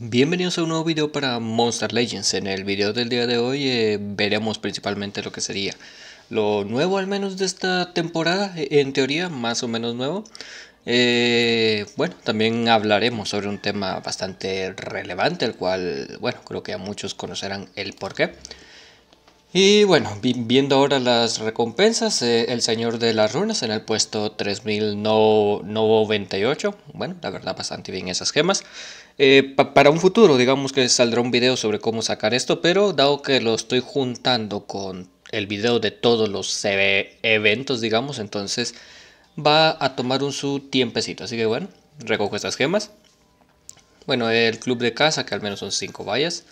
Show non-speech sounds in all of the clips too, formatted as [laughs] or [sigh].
Bienvenidos a un nuevo video para Monster Legends. En el video del día de hoy eh, veremos principalmente lo que sería lo nuevo al menos de esta temporada, e, en teoría más o menos nuevo. Eh, bueno, también hablaremos sobre un tema bastante relevante, el cual, bueno, creo que a muchos conocerán el porqué. qué. Y bueno, viendo ahora las recompensas, eh, el Señor de las Runas en el puesto 3098. Bueno, la verdad, bastante bien esas gemas. Eh, para un futuro, digamos que saldrá un video sobre cómo sacar esto, pero dado que lo estoy juntando con el video de todos los eventos, digamos, entonces va a tomar un su tiempecito. Así que bueno, recojo estas gemas. Bueno, el club de casa, que al menos son 5 vallas.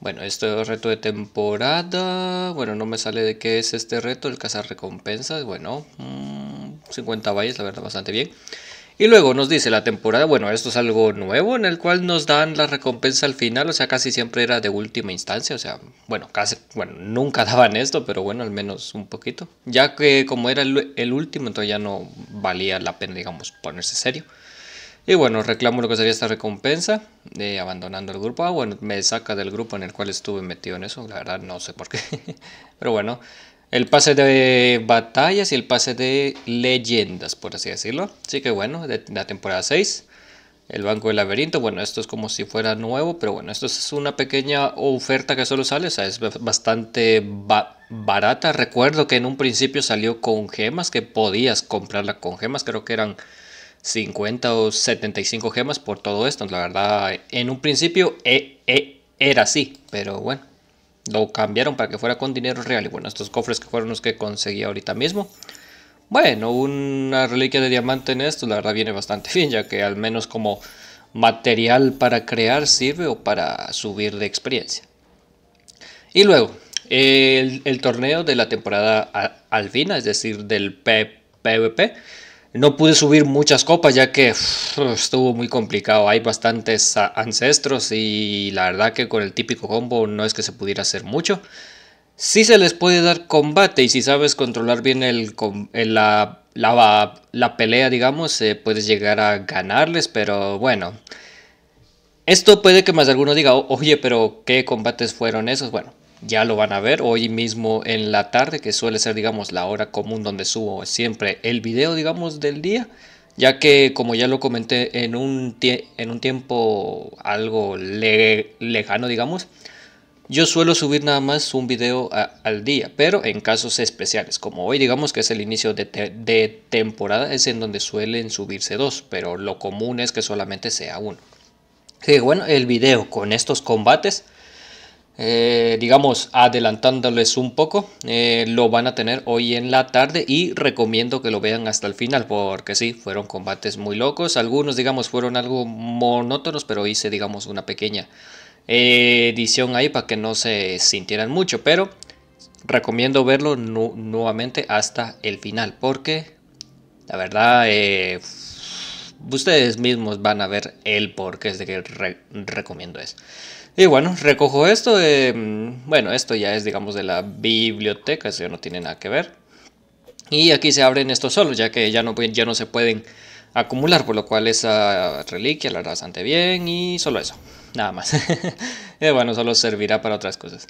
Bueno, esto es reto de temporada. Bueno, no me sale de qué es este reto, el cazar recompensas. Bueno, 50 mm, valles, la verdad, bastante bien. Y luego nos dice la temporada, bueno, esto es algo nuevo en el cual nos dan la recompensa al final, o sea, casi siempre era de última instancia, o sea, bueno, casi, bueno, nunca [laughs] daban esto, pero bueno, al menos un poquito. Ya que como era el, el último, entonces ya no valía la pena, digamos, ponerse serio. Y bueno, reclamo lo que sería esta recompensa de abandonando el grupo. Ah, bueno, me saca del grupo en el cual estuve metido en eso. La verdad no sé por qué. [laughs] Pero bueno, el pase de batallas y el pase de leyendas, por así decirlo. Así que bueno, de la temporada 6. El Banco del Laberinto, bueno, esto es como si fuera nuevo, pero bueno, esto es una pequeña oferta que solo sale, o sea, es bastante barata. Recuerdo que en un principio salió con gemas, que podías comprarla con gemas, creo que eran 50 o 75 gemas por todo esto. La verdad, en un principio e, e, era así, pero bueno, lo cambiaron para que fuera con dinero real. Y bueno, estos cofres que fueron los que conseguí ahorita mismo. Bueno, una reliquia de diamante en esto, la verdad viene bastante [laughs] bien, ya que al menos como material para crear sirve o para subir de experiencia. Y luego, el, torneo de la temporada alfina, es decir, del PvP no pude subir muchas copas ya que estuvo muy complicado. Hay bastantes ancestros y la verdad que con el típico combo no es que se pudiera hacer mucho. Si se les puede dar combate y si sabes controlar bien el, la, pelea, digamos, eh, puedes llegar a ganarles, pero bueno. Esto puede que más de alguno diga, oye, pero ¿qué combates fueron esos? Bueno, ya lo van a ver hoy mismo en la tarde, que suele ser, digamos, la hora común donde subo siempre el video, digamos, del día, ya que, como ya lo comenté en un, en un tiempo algo lejano, digamos, yo suelo subir nada más un video al día, pero en casos especiales, como hoy digamos que es el inicio de, de temporada, es en donde suelen subirse dos, pero lo común es que solamente sea uno. Que bueno, el video con estos combates eh, digamos, adelantándoles un poco, eh, lo van a tener hoy en la tarde y recomiendo que lo vean hasta el final porque sí, fueron combates muy locos, algunos digamos fueron algo monótonos, pero hice digamos una pequeña eh, edición ahí para que no se sintieran mucho, pero recomiendo verlo nuevamente hasta el final porque la verdad ustedes mismos van a ver el porqué es de que recomiendo eso. Y bueno, recojo esto mm, Bueno, esto ya es, digamos, de la biblioteca, eso no tiene nada que ver. Y aquí se abren estos solos, ya que ya no, ya no se pueden acumular, por lo cual esa reliquia la hará bastante bien y solo eso, nada más. [laughs] Eh, bueno, solo servirá para otras cosas.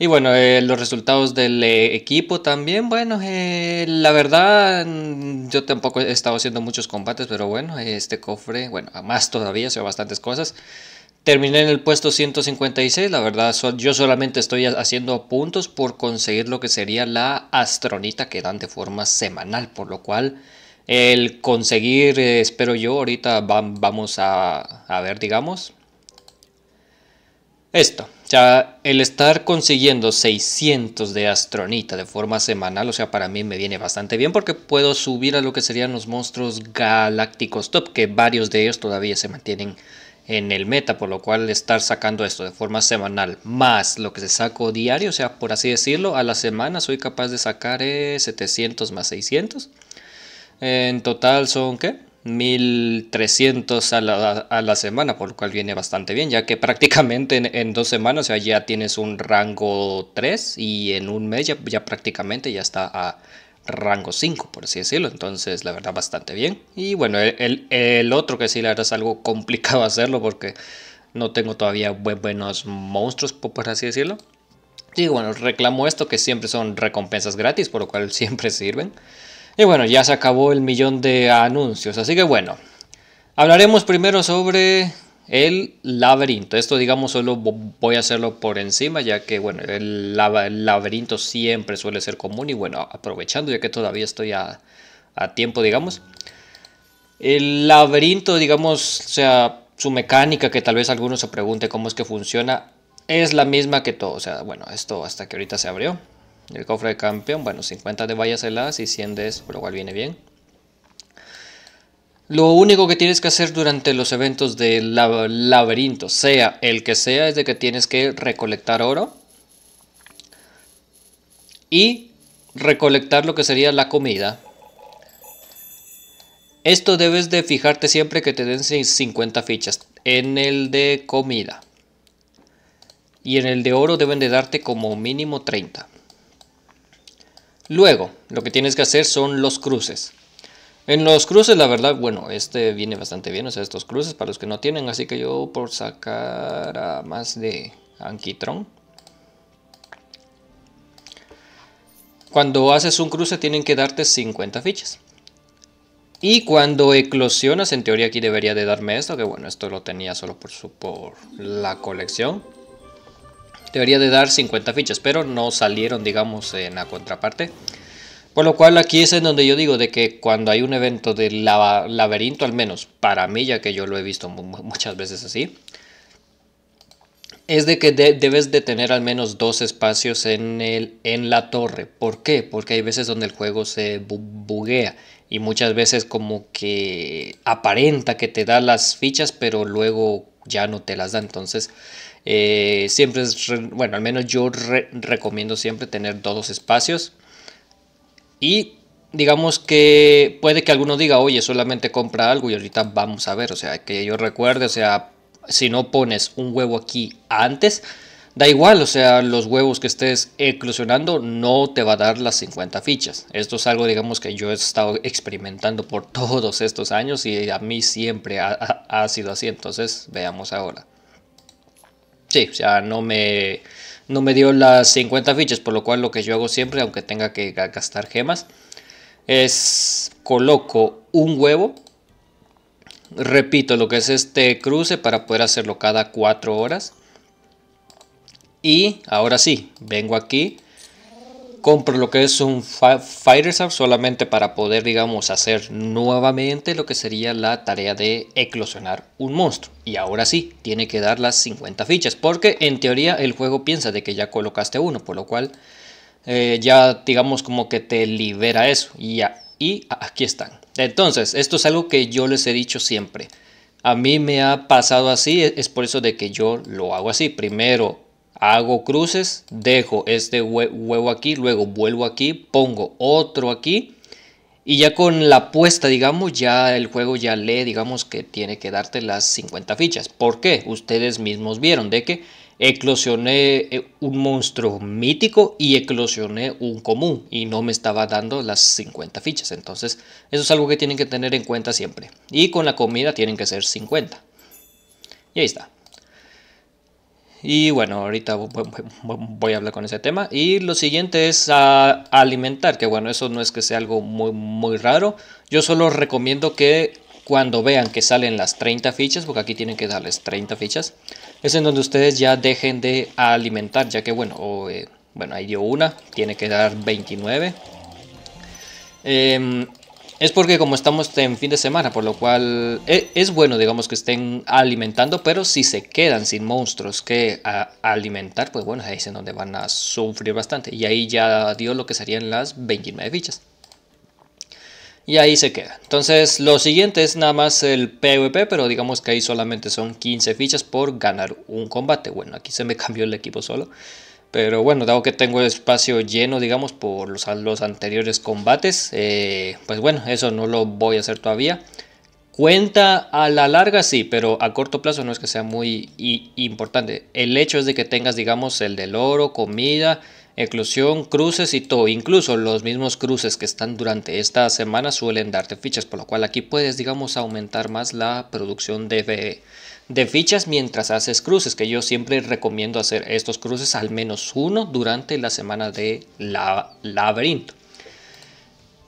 Y bueno, eh, los resultados del e-, equipo también, bueno, eh, la verdad mm, yo tampoco he estado haciendo muchos combates, pero bueno, este cofre, bueno, más todavía, se bastantes cosas. Terminé en el puesto 156, la verdad yo solamente estoy haciendo puntos por conseguir lo que sería la astronita que dan de forma semanal, por lo cual el conseguir, eh, espero yo, ahorita vamos a, a, ver, digamos, esto. O sea, el estar consiguiendo 600 de astronita de forma semanal, o sea, para mí me viene bastante bien porque puedo subir a lo que serían los monstruos galácticos top, que varios de ellos todavía se mantienen en el meta, por lo cual estar sacando esto de forma semanal más lo que se saco diario, o sea, por así decirlo, a la semana soy capaz de sacar 700 eh, más 600. En total son ¿qué? 1300 a la, a la semana, por lo cual viene bastante bien, ya que prácticamente en, dos semanas ya tienes un rango 3 y en un mes ya, ya prácticamente ya está a rango 5, por así decirlo. Entonces, la verdad, bastante bien. Y bueno, el, el, otro que sí, la verdad, es algo [laughs] complicado hacerlo porque no tengo todavía buenos monstruos, por así decirlo. Y bueno, reclamo esto que siempre son recompensas gratis, por lo cual [laughs] siempre sirven. Y bueno, ya se acabó el millón de anuncios. Así que bueno, hablaremos primero sobre el laberinto. Esto, digamos, solo voy a hacerlo por encima, ya que, bueno, el, laberinto siempre suele ser común. Y bueno, aprovechando, ya que todavía estoy a, tiempo, digamos. El laberinto, digamos, o sea, su mecánica, que tal vez algunos se pregunte cómo es que funciona, es la misma que todo. O sea, bueno, esto hasta que ahorita se abrió. El cofre de campeón, bueno, 50 de vallas heladas y 100 de eso, lo cual viene bien. Lo único que tienes que hacer durante los eventos del laberinto, sea el que sea, es de que tienes que recolectar oro y recolectar lo que sería la comida. Esto debes de fijarte siempre que te den 50 fichas en el de comida. Y en el de oro deben de darte como mínimo 30. Luego, lo que tienes que hacer son los cruces. En los cruces, la verdad, bueno, este viene bastante bien, o sea, estos cruces para los que no tienen, así que yo por sacar a más de Anquitrón. Cuando haces un cruce tienen que darte 50 fichas. Y cuando eclosionas, en teoría aquí debería de darme esto, que bueno, esto lo tenía solo por, su, por la colección. Debería de dar 50 fichas, pero no salieron, digamos, en la contraparte. Con lo cual aquí es en donde yo digo de que cuando hay un evento de laberinto, al menos para mí, ya que yo lo he visto muchas veces así, es de que debes de tener al menos dos espacios en, el, en la torre. ¿Por qué? Porque hay veces donde el juego se buguea y muchas veces como que aparenta que te da las fichas, pero luego ya no te las da. Entonces, eh, siempre es, bueno, al menos yo recomiendo siempre tener dos espacios y digamos que puede que alguno diga, oye, solamente compra algo y ahorita vamos a ver. O sea, que yo recuerde, o sea, si no pones un huevo aquí antes, da igual, o sea, los huevos que estés eclosionando no te va a dar las 50 fichas. Esto es algo, digamos, que yo he estado experimentando por [laughs] todos estos años y a mí siempre ha, sido así. Entonces, veamos ahora. Sí, o sea, no me no me dio las 50 fichas, por lo cual lo que yo hago siempre, aunque tenga que gastar gemas, es coloco un huevo, repito lo que es este cruce para poder hacerlo cada 4 horas. Y ahora sí, vengo aquí, compro lo que es un Fighters solamente para poder, digamos, hacer nuevamente lo que sería la tarea de eclosionar un monstruo. Y ahora sí, tiene que dar las 50 fichas, porque en teoría el juego piensa de que ya colocaste uno, por lo cual eh, ya, digamos, como que te libera eso. Y, ya, y aquí están. Entonces, esto es algo que yo les he dicho siempre. A mí me ha pasado así, e, es por eso de que yo lo hago así. Primero hago cruces, dejo este huevo aquí, luego vuelvo aquí, pongo otro aquí y ya con la puesta, digamos, ya el juego ya lee, digamos que tiene que darte las 50 fichas. ¿Por qué? Ustedes mismos vieron de que eclosioné eh, un monstruo mítico y eclosioné un común y no me estaba dando las 50 fichas. Entonces, eso es algo que tienen que tener en cuenta siempre. Y con la comida tienen que ser 50. Y ahí está. Y bueno, ahorita voy a hablar con ese tema. Y lo siguiente es ah, alimentar, que bueno, eso no es que sea algo muy, muy raro. Yo solo recomiendo que cuando vean que salen las 30 fichas, porque aquí tienen que darles 30 fichas, es en donde ustedes ya dejen de alimentar, ya que bueno, eh, bueno ahí dio una, tiene que dar 29. Eh, em, es porque como estamos en fin de semana, por lo cual e, es, bueno, digamos, que estén alimentando, pero si se quedan sin monstruos que alimentar, pues bueno, ahí es en donde van a sufrir bastante. Y ahí ya dio lo que serían las 29 fichas. Y ahí se queda. Entonces, lo siguiente es nada más el PvP, pero digamos que ahí solamente son 15 fichas por ganar un combate. Bueno, aquí se me [laughs] cambió el equipo solo. Pero bueno, dado que tengo espacio lleno, digamos, por los, anteriores combates, eh, pues bueno, eso no lo voy a hacer todavía. Cuenta a la larga sí, pero a corto plazo no es que sea muy importante. El hecho es de que tengas, digamos, el del oro, comida, eclosión, cruces y todo. Incluso los mismos cruces que están durante esta semana suelen darte fichas, por lo cual aquí puedes, digamos, aumentar más la producción de, de fichas mientras haces cruces, que yo siempre recomiendo hacer estos cruces al menos uno durante la semana de la laberinto.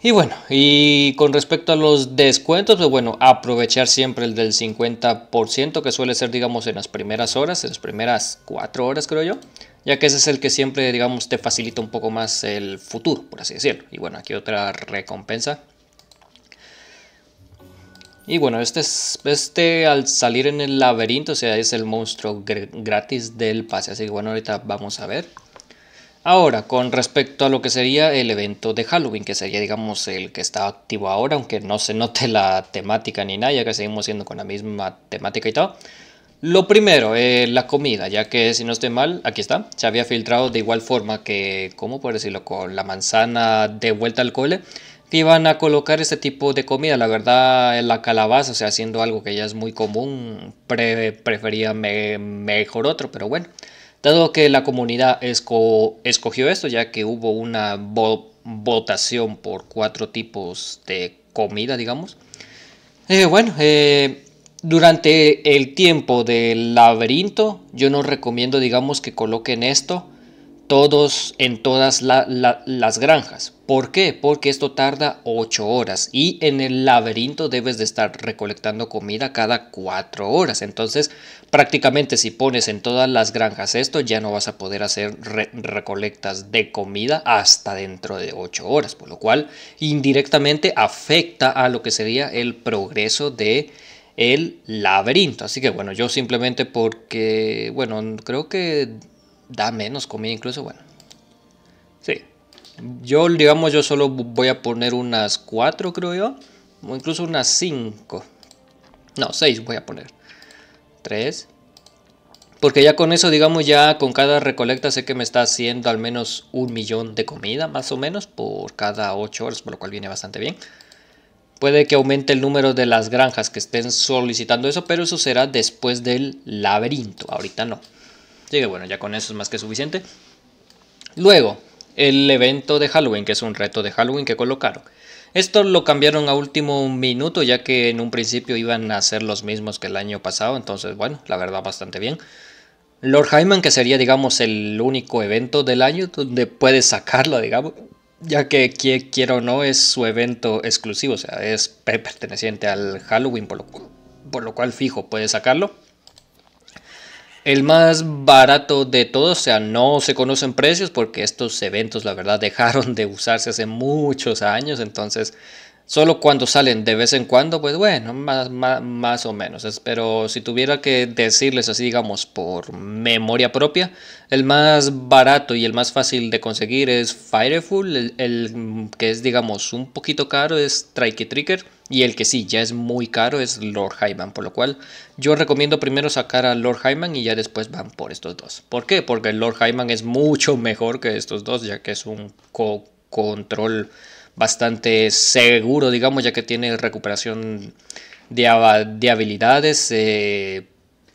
Y bueno, y con respecto a los descuentos, pues bueno, aprovechar siempre el del 50% que suele ser, digamos, en las primeras horas, en las primeras cuatro horas, creo yo, ya que ese es el que siempre, digamos, te facilita un poco más el futuro, por así decirlo. Y bueno, aquí otra recompensa y bueno, este, este al salir en el laberinto, o sea, es el monstruo gratis del pase. Así que bueno, ahorita vamos a ver. Ahora, con respecto a lo que sería el evento de Halloween, que sería, digamos, el que está activo ahora, aunque no se note la temática ni nada, ya que seguimos siendo con la misma temática y todo. Lo primero, eh, la comida, ya que si no esté mal, aquí está, se había filtrado de igual forma que, ¿cómo por decirlo? Con la manzana de vuelta al cole, iban a colocar este tipo de comida. La verdad, la calabaza, o sea, haciendo algo que ya es muy común, prefería mejor otro, pero bueno. Dado que la comunidad escogió esto, ya que hubo una votación por cuatro tipos de comida, digamos. Eh, bueno, eh, durante el tiempo del laberinto, yo no recomiendo, digamos, que coloquen esto todos, en todas las granjas. ¿Por qué? Porque esto tarda 8 horas y en el laberinto debes de estar recolectando comida cada 4 horas. Entonces, prácticamente si pones en todas las granjas esto, ya no vas a poder hacer recolectas de comida hasta dentro de 8 horas, por lo cual indirectamente afecta a lo que sería el progreso de el laberinto. Así que bueno, yo simplemente porque, bueno, creo que da menos comida incluso, bueno. Sí. Yo, digamos, yo solo voy a poner unas cuatro, creo yo. O incluso unas 5. No, seis voy a poner. 3. Porque ya con eso, digamos, ya con cada recolecta sé que me está haciendo al menos un millón de comida, más o menos, por cada 8 horas, por lo cual viene bastante bien. Puede que aumente el número de las granjas que estén solicitando eso, pero eso será después del laberinto, ahorita no. Así que bueno, ya con eso es más que suficiente. Luego, el evento de Halloween, que es un reto de Halloween que colocaron. Esto lo cambiaron a último minuto, ya que en un principio iban a ser los mismos que el año pasado, entonces bueno, la verdad bastante bien. Lord Hyman, que sería digamos el único evento del año donde puedes sacarlo, digamos, ya que quiero o no es su evento exclusivo, o sea, es perteneciente al Halloween, por lo, por lo cual fijo, puedes sacarlo el más barato de todos, o sea, no se conocen precios porque estos eventos la verdad [laughs] dejaron de usarse hace muchos años, entonces solo cuando salen de vez en cuando, pues bueno, más, o menos, pero si tuviera que decirles así, digamos, por memoria propia, el más barato y el más fácil de conseguir es Fireful, el, que es, digamos, un poquito caro es Trikey y el que sí, ya es muy caro es Lord Hyman, por lo cual yo recomiendo primero sacar a Lord Hyman y ya después van por estos dos. ¿Por qué? Porque Lord Hyman es mucho mejor que estos dos, ya que es un co control bastante seguro, digamos, ya que tiene recuperación de, habilidades, eh,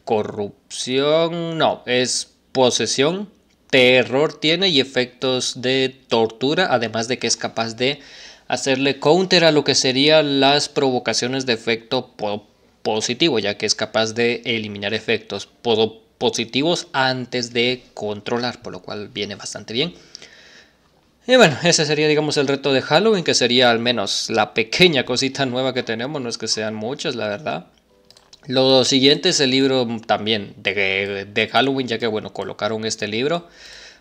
corrupción, no, es posesión, terror tiene y efectos de tortura, además de que es capaz de hacerle counter a lo que serían las provocaciones de efecto positivo, ya que es capaz de eliminar efectos positivos antes de controlar, por lo cual viene bastante bien. Y bueno, ese sería, digamos, el reto de Halloween, que sería al menos la pequeña cosita nueva que tenemos, no es que sean muchas, la verdad. Lo siguiente es el libro también de, Halloween, ya que, bueno, colocaron este libro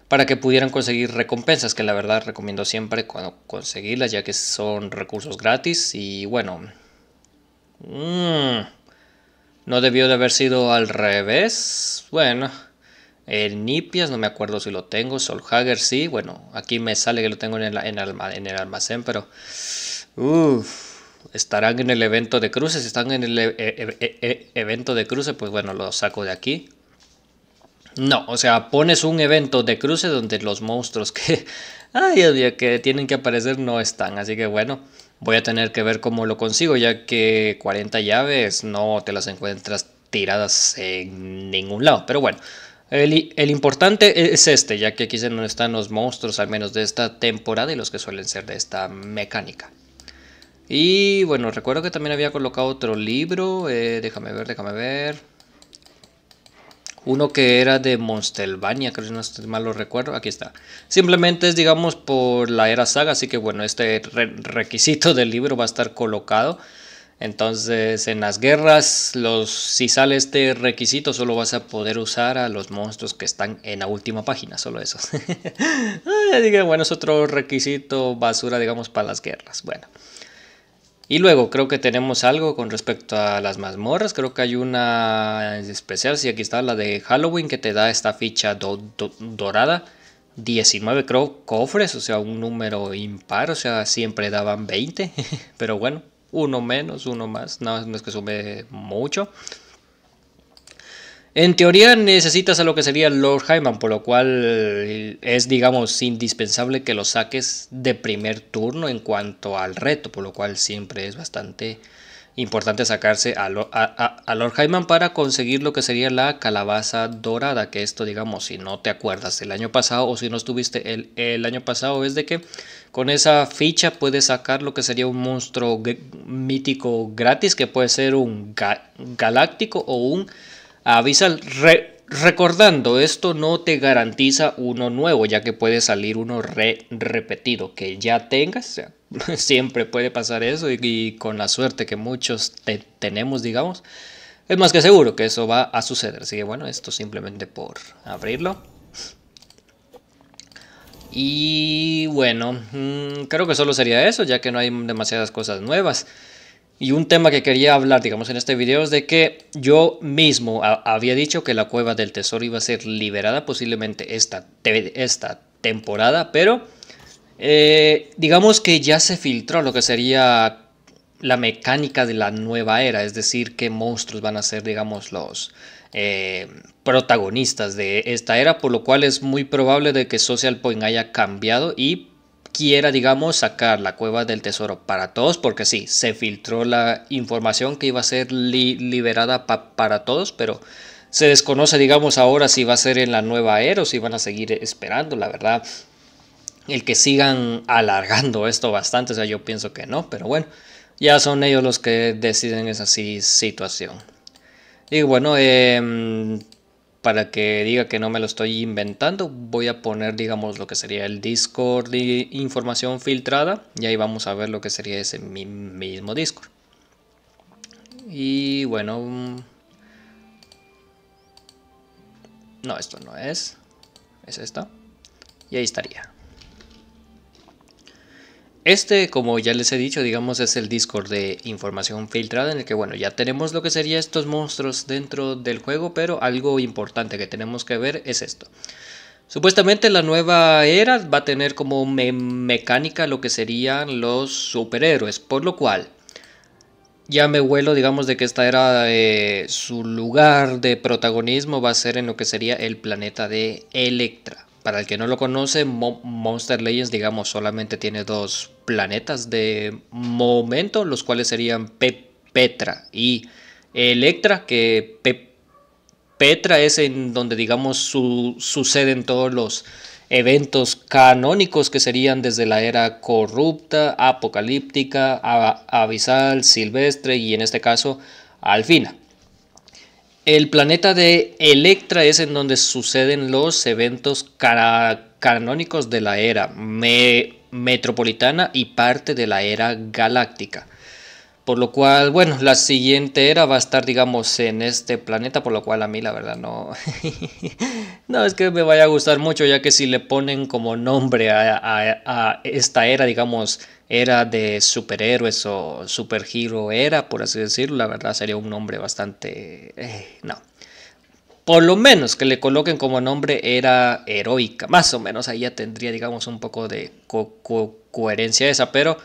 para que pudieran conseguir recompensas, que la verdad recomiendo siempre cuando conseguirlas, ya que son recursos gratis y bueno... Mm, no debió de haber sido al revés. Bueno, el Nipias, no me acuerdo si lo tengo, Solhager sí, bueno, aquí me sale que lo tengo en el, en el almacén, pero... estarán en el evento de cruces. Si están en el e, e, e, evento de cruces, pues bueno, lo saco de aquí. No, o sea, pones un evento de cruce donde los monstruos que, [laughs] ay, día que tienen que aparecer no están. Así que bueno, voy a tener que ver cómo lo consigo, ya que 40 llaves no te las encuentras tiradas en ningún lado. Pero bueno, el, importante e, es este, ya que aquí se no están los monstruos, al menos de esta temporada y los que suelen ser de esta mecánica. Y bueno, recuerdo que también había colocado otro libro, eh, déjame ver, déjame ver... Uno que era de Monstelvania, creo que no estoy mal lo recuerdo. Aquí está. Simplemente es, digamos, por la era saga. Así que, bueno, este requisito del libro va a estar colocado. Entonces, en las guerras, los, si sale este requisito, solo vas a poder usar a los monstruos que están en la última página, solo esos. [laughs] bueno, es otro requisito basura, digamos, para las guerras. Bueno. Y luego creo que tenemos algo con respecto a las mazmorras. Creo que hay una especial. si aquí está la de Halloween que te da esta ficha dorada. 19 creo cofres, o sea, un número impar, o sea, siempre daban 20, [laughs] pero bueno, uno menos, uno más, nada más que sube mucho. En teoría necesitas a lo que sería Lord Hyman, por lo cual es, digamos, indispensable que lo saques de primer turno en cuanto al reto, por lo cual siempre es bastante importante sacarse a, Lord Hyman para conseguir lo que sería la calabaza dorada, que esto digamos, si no te acuerdas el año pasado o si no estuviste el, año pasado, es de que con esa ficha puedes sacar lo que sería un monstruo mítico gratis, que puede ser un galáctico o un Avisa, recordando, esto no te garantiza uno nuevo, ya que puede salir uno repetido, que ya tengas. [laughs] siempre puede pasar eso y, con la suerte que muchos te, tenemos, digamos, es más que seguro que eso va a suceder. Así que bueno, esto simplemente por abrirlo. Y bueno, mm, creo que solo sería eso, ya que no hay demasiadas cosas nuevas. Y un tema que quería hablar, digamos, en este video es de que yo mismo había dicho que la cueva del tesoro iba a ser liberada posiblemente esta, esta temporada, pero eh, digamos que ya se filtró lo que sería la mecánica de la nueva era, es decir, qué monstruos van a ser, digamos, los eh, protagonistas de esta era, por lo cual es muy probable de que Social Point haya cambiado y quiera, digamos, sacar la cueva del tesoro para todos, porque sí, se filtró la información que iba a ser liberada para todos, pero se desconoce, digamos, ahora si va a ser en la nueva era o si van a seguir esperando, la verdad. El que sigan alargando [laughs] esto bastante, o sea, yo pienso que no, pero bueno, ya son ellos los que deciden esa situación. Y bueno, eh, para que diga que no me lo estoy inventando, voy a poner, digamos, lo que sería el Discord de información filtrada y ahí vamos a ver lo que sería ese mismo Discord. Y bueno... Mm, no, esto no es. Es esta. Y ahí estaría. Este, como ya les he dicho, digamos, es el Discord de información filtrada en el que, bueno, ya tenemos lo que serían estos monstruos dentro del juego, pero algo importante que tenemos que ver es esto. Supuestamente la nueva era va a tener como mecánica lo que serían los superhéroes, por lo cual ya me vuelo, digamos, de que esta era eh, su lugar de protagonismo va a ser en lo que sería el planeta de Electra. Para el que no lo conoce, Monster Legends, digamos, solamente tiene dos planetas de momento, los cuales serían Petra y Electra, que Petra es en donde, digamos, suceden todos los eventos canónicos que serían desde la era corrupta, apocalíptica, abisal, silvestre y en este caso alfina. El planeta de Electra es en donde suceden los eventos canónicos de la era metropolitana y parte de la era galáctica. Por lo cual, bueno, la siguiente era va a estar, digamos, en este planeta, por lo cual a mí la verdad no... [laughs] no es que me vaya a gustar mucho, ya que si le ponen como nombre a, esta era, digamos, era de superhéroes o superhero era, por así decirlo, la verdad sería un nombre bastante... Eh, no. Por lo menos que le coloquen como nombre era heroica, más o menos ahí ya tendría, digamos, un poco de coherencia esa, pero...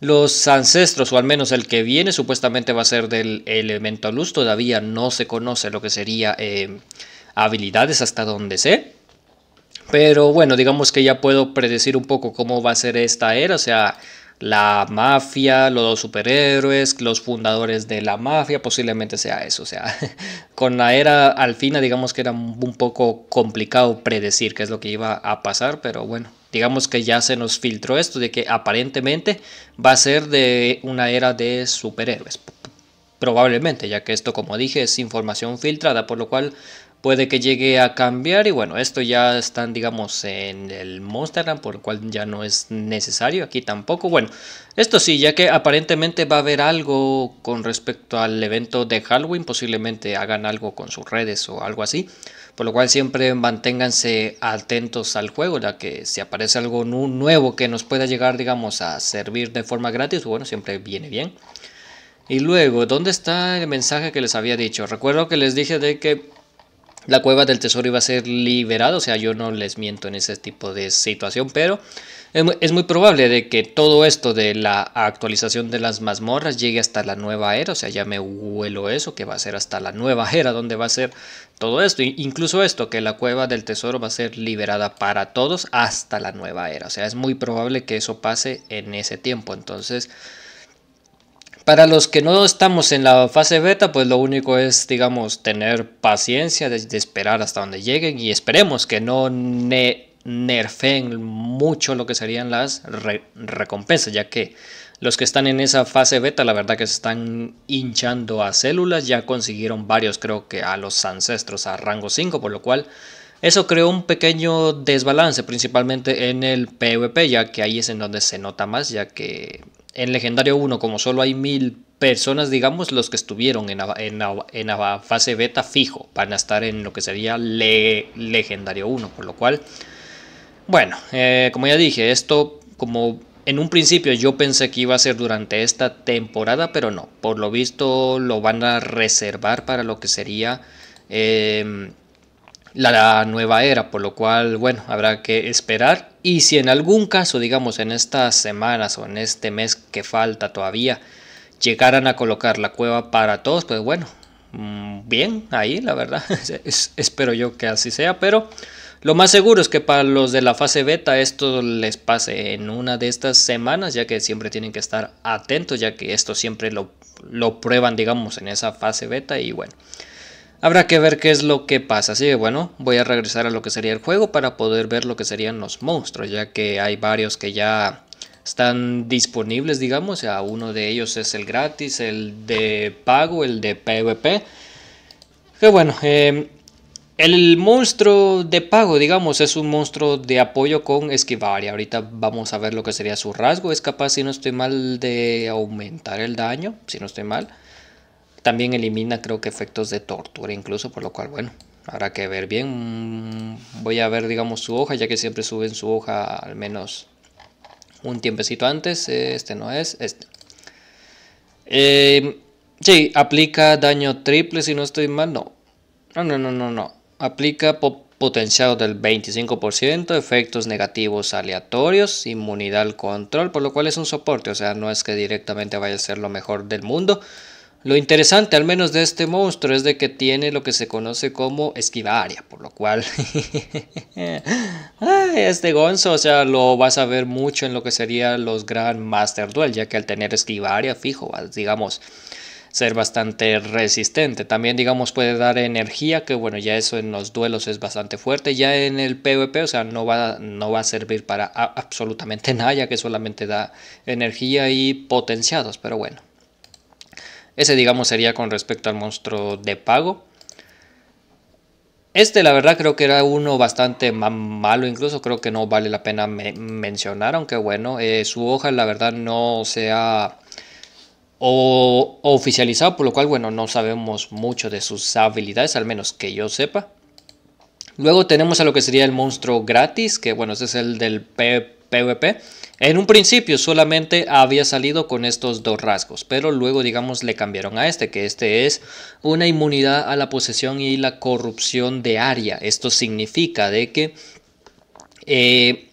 Los ancestros, o al menos el que viene, supuestamente va a ser del elemento luz. Todavía no se conoce lo que sería em, habilidades hasta donde sé. Pero bueno, digamos que ya puedo predecir un poco cómo va a ser esta era. O sea, la mafia, los superhéroes, los fundadores de la mafia, posiblemente sea eso. O sea, [laughs] con la era al final, digamos que era un poco complicado predecir qué es lo que iba a pasar, pero bueno digamos que ya se nos filtró esto de que aparentemente va a ser de una era de superhéroes. Probablemente, ya que esto, como dije, es información filtrada, por lo cual puede que llegue a cambiar y bueno, esto ya están digamos en el Monsterland por lo cual ya no es necesario aquí tampoco. Bueno, esto sí, ya que aparentemente va a haber algo con respecto al evento de Halloween, posiblemente hagan algo con sus redes o algo así, por lo cual siempre manténganse atentos al juego, ya que si aparece algo nuevo que nos pueda llegar digamos a servir de forma gratis, bueno, siempre viene bien. Y luego, ¿dónde está el mensaje que les había dicho? Recuerdo que les dije de que la cueva del tesoro iba a ser liberada, o sea, yo no les miento en ese tipo de situación, pero es muy probable de que todo esto de la actualización de las mazmorras llegue hasta la nueva era, o sea, ya me huelo eso, que va a ser hasta la nueva [laughs] era donde va a ser todo esto, incluso esto, que la cueva del tesoro va a ser liberada para todos hasta la nueva era, o sea, es muy probable que eso pase en ese tiempo, entonces para los que no estamos en la fase beta, pues lo único es, digamos, tener paciencia de, esperar hasta donde lleguen y esperemos que no ne nerfeen mucho lo que serían las recompensas, ya que los que están en esa fase beta, la verdad que se están hinchando a células, ya consiguieron varios, creo que a los ancestros a rango 5, por lo cual eso creó un pequeño desbalance, principalmente en el PvP, ya que ahí es en donde se nota más, ya que en Legendario 1, como solo hay mil personas, digamos, los que estuvieron en la, fase beta fijo van a estar en lo que sería Legendario 1, por lo cual, bueno, eh, como ya dije, esto como en un principio yo pensé que iba a ser durante esta temporada, pero no, por lo visto lo van a reservar para lo que sería... Em, la nueva era, por lo cual, bueno, habrá que esperar. Y si en algún caso, digamos, en estas semanas o en este mes que falta todavía, llegaran a colocar la cueva para todos, pues bueno, mm, bien, ahí la verdad, [laughs] espero yo que así sea, pero lo más seguro es que para los de la fase beta esto les pase en una de estas semanas, ya que siempre tienen que estar atentos, ya que esto siempre lo, lo prueban, digamos, en esa fase beta y bueno. Habrá que ver qué es lo que pasa, así que bueno, voy a regresar a lo que sería el juego para poder ver lo que serían los monstruos, ya que hay varios que ya están disponibles, digamos, A uno de ellos es el gratis, el de pago, el de PvP, que bueno, em, el monstruo de pago, digamos, es un monstruo de apoyo con esquivar y ahorita vamos a ver lo que sería su rasgo, es capaz, si no estoy mal, de aumentar el daño, si no estoy mal, también elimina creo que efectos de tortura incluso, por lo cual bueno, habrá que ver bien. Mm, voy a ver digamos su hoja, ya que siempre suben su hoja al menos un tiempecito antes. Este no es, este. Em, sí, aplica daño triple si no estoy mal, no. No, no, no, no, no. Aplica potenciado del 25%, efectos negativos aleatorios, inmunidad al control, por lo cual es un soporte, o sea, no es que directamente vaya a ser lo mejor del mundo. Lo interesante al menos de este monstruo es de que tiene lo que se conoce como esquivaria, por lo cual [laughs] este Gonzo, o sea, lo vas a ver mucho en lo que serían los Grand Master Duel, ya que al tener esquivaria fijo, digamos, ser bastante resistente. También, digamos, puede dar energía, que bueno, ya eso en los duelos es bastante fuerte. Ya en el PvP, o sea, no va, no va a servir para absolutamente [laughs] nada, ya que solamente da energía y potenciados, pero bueno. Ese digamos sería con respecto al monstruo de pago. Este la verdad creo que era uno bastante malo, incluso creo que no vale la pena mencionar, aunque bueno, eh, su hoja la verdad no se ha oficializado, por lo cual bueno, no sabemos mucho de sus habilidades, al menos que yo sepa. Luego tenemos a lo que sería el monstruo gratis, que bueno, ese es el del PvP. En un principio solamente había salido con estos dos rasgos, pero luego digamos le cambiaron a este, que este es una inmunidad a la posesión y la corrupción de área. Esto significa de que eh,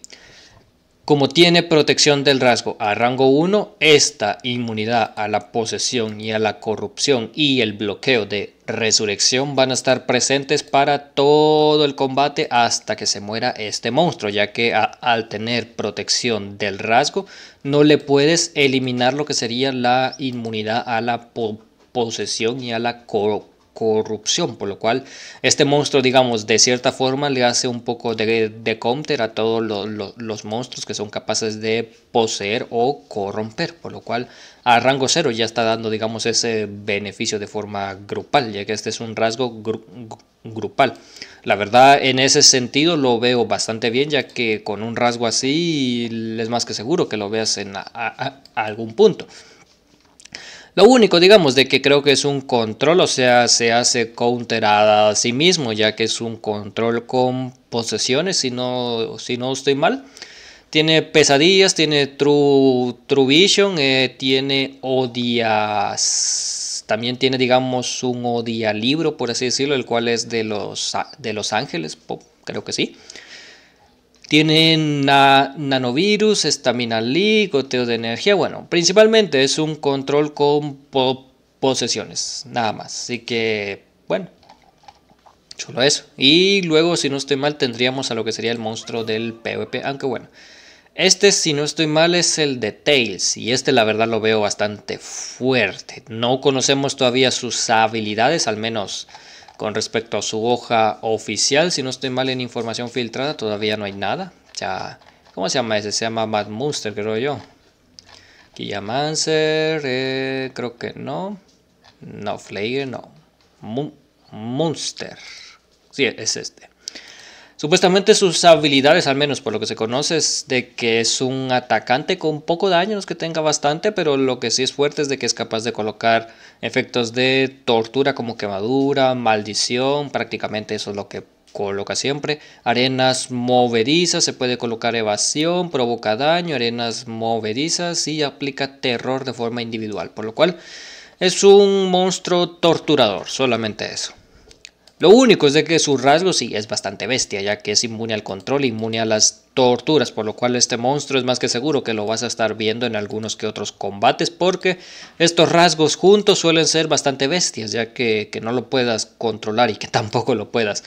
como tiene protección del rasgo a rango 1, esta inmunidad a la posesión y a la corrupción y el bloqueo de resurrección van a estar presentes para todo el combate hasta que se muera este monstruo, ya que al tener protección del rasgo no le puedes eliminar lo que sería la inmunidad a la posesión y a la corrupción corrupción, por lo cual este monstruo, digamos, de cierta forma le hace un poco de, counter a todos los monstruos que son capaces de poseer o corromper, por lo cual a rango cero ya está dando, digamos, ese beneficio de forma grupal, ya que este es un rasgo grupal. La verdad, en ese sentido lo veo bastante bien, ya que con un rasgo así es más que seguro que lo veas en algún punto. Lo único, digamos, de que creo que es un control, o sea, se hace counter a sí mismo, ya que es un control con posesiones, si no, si no estoy mal. Tiene pesadillas, tiene true, vision, eh, tiene odias. También tiene, digamos, un odia libro, por así decirlo, el cual es de los, de los ángeles, creo que sí. Tienen nanovirus, estamina Lee, goteo de energía. Bueno, principalmente es un control con posesiones, nada más. Así que, bueno, Solo eso. Y luego, si no estoy mal, tendríamos a lo que sería el monstruo del PvP. Aunque bueno, este, si no estoy mal, es el de Tails. Y este, la verdad, lo veo bastante fuerte. No conocemos todavía sus habilidades, al menos con respecto a su hoja oficial, si no estoy mal en información filtrada, todavía no hay nada. Ya, ¿Cómo se llama ese? Se llama Mad Monster, creo yo. Guillamancer, eh, creo que no. No, Flayer, no. Monster. Sí, es este. Supuestamente sus habilidades, al menos por lo que se conoce, es de que es un atacante con poco daño, no es que tenga bastante, pero lo que sí es fuerte es de que es capaz de colocar efectos de tortura como quemadura, maldición, prácticamente eso es lo que coloca siempre. Arenas moverizas, se puede colocar evasión, provoca daño, arenas moverizas y aplica terror de forma individual, por lo cual es un monstruo torturador, solamente eso. Lo único es que su rasgo sí es bastante bestia, ya que es inmune al control, inmune a las torturas, por lo cual este monstruo es más que seguro que lo vas a estar viendo en algunos que otros combates, porque estos rasgos juntos suelen ser bastante bestias, ya que, que no lo puedas controlar y que [laughs] tampoco lo puedas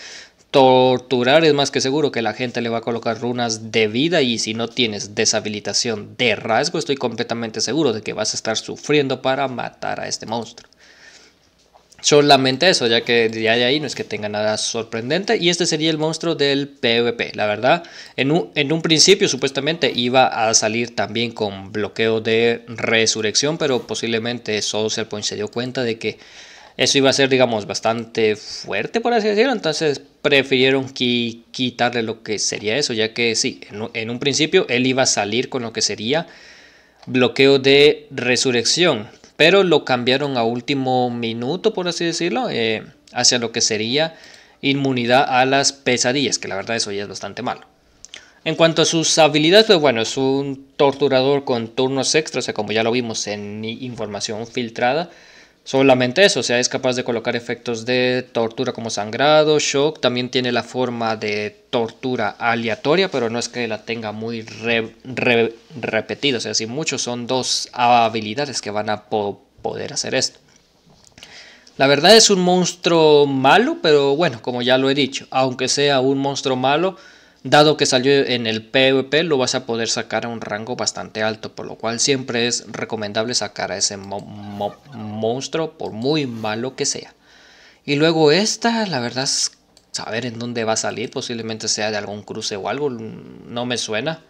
torturar es más que seguro que la gente le va a colocar runas de vida y si no tienes deshabilitación de rasgo estoy completamente seguro de que vas a estar sufriendo para matar a este monstruo solamente eso, ya que ya de ahí no es que tenga nada sorprendente. Y este sería el monstruo del PvP, la verdad. En un, en un principio supuestamente iba a salir también con bloqueo de resurrección, pero posiblemente Social Point se dio cuenta de que eso iba a ser, digamos, bastante fuerte, por así decirlo. Entonces prefirieron quitarle lo que sería eso, ya que sí, en un principio él iba a salir con lo que sería bloqueo de resurrección pero lo cambiaron a último minuto, por así decirlo, eh, hacia lo que sería inmunidad a las pesadillas, que la verdad eso ya es bastante malo. En cuanto a sus habilidades, pues bueno, es un torturador con turnos extras, como ya lo vimos en información filtrada, Solamente eso, o sea, es capaz de colocar efectos de tortura como sangrado, shock, también tiene la forma de tortura aleatoria, pero no es que la tenga muy repetida, o sea, si muchos son dos habilidades que van a poder hacer esto. La verdad es un monstruo malo, pero bueno, como ya lo he dicho, aunque sea un monstruo malo, Dado que salió en el PvP lo vas a poder sacar a un rango bastante alto, por lo cual siempre es recomendable sacar a ese monstruo por muy malo que sea. Y luego esta, la verdad saber en dónde va a salir, posiblemente sea de algún cruce o algo, no me suena.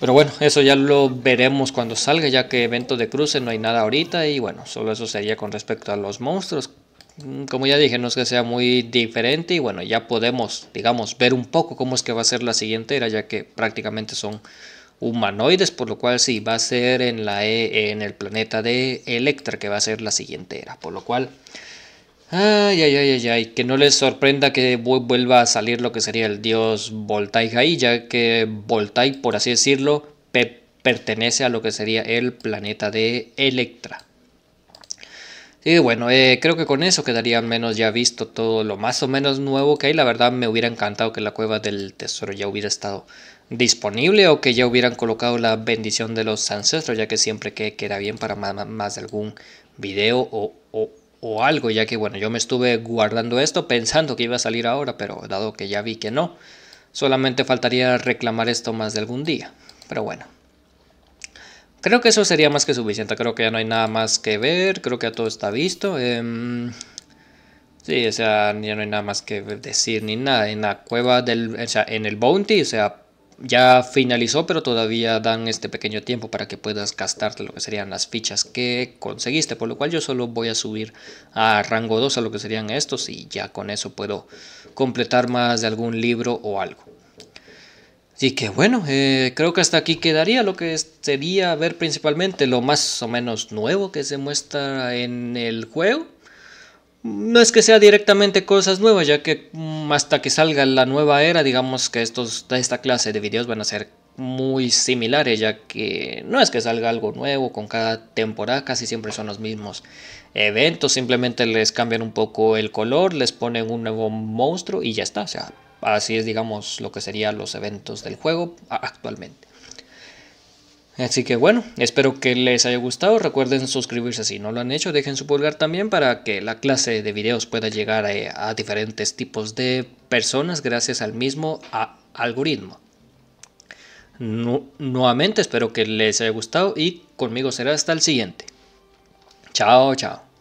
Pero bueno, eso ya lo veremos cuando salga, ya que evento de cruce no hay nada ahorita y bueno, solo eso sería con respecto a los monstruos. Mm, como ya dije, no es que sea muy diferente y bueno, ya podemos, digamos, ver un poco cómo es que va a ser la siguiente era, ya que prácticamente son humanoides, por lo cual sí, va a ser en, la e, en el planeta de Electra, que va a ser la siguiente era, por lo cual... Ay, ay, ay, ay, que no les sorprenda que vuelva a salir lo que sería el dios Voltaig ahí, ya que Voltaig, por así decirlo, pertenece a lo que sería el planeta de Electra. Y bueno, eh, creo que con eso quedaría menos ya visto todo lo más o menos nuevo que hay. La verdad me hubiera encantado que la cueva del tesoro ya hubiera estado disponible o que ya hubieran colocado la bendición de los ancestros, ya que siempre que queda bien para más, de algún video o, o algo, ya que bueno, yo me estuve guardando esto pensando que iba a salir ahora, pero dado que ya vi que no, solamente faltaría reclamar esto más de algún día. Pero bueno. Creo que eso sería más que suficiente. Creo que ya no hay nada más que ver. Creo que ya todo está visto. Em, sí, o sea, ya no hay nada más que decir ni nada. En la cueva del. O sea, en el bounty, o sea, ya finalizó, pero todavía dan este pequeño tiempo para que puedas gastarte lo que serían las fichas que conseguiste. Por lo cual yo solo voy a subir a rango 2 a lo que serían estos y ya con eso puedo completar más de algún libro o algo. Así que bueno, eh, creo que hasta aquí quedaría lo que sería ver principalmente lo más o menos nuevo que se muestra en el juego. No es que sea directamente cosas nuevas, ya que mm, hasta que salga la nueva era, digamos que estos, esta clase de videos van a ser muy similares, ya que no es que salga algo nuevo con cada temporada, casi siempre son los mismos eventos, simplemente les cambian un poco el color, les ponen un nuevo monstruo y ya está, Así es, digamos, lo que serían los eventos del juego actualmente. Así que bueno, espero que les haya gustado. Recuerden suscribirse si no lo han hecho. Dejen su pulgar también para que la clase de videos pueda llegar a, diferentes tipos de personas gracias al mismo algoritmo. nuevamente espero que les haya gustado y conmigo será hasta el siguiente. Chao, chao.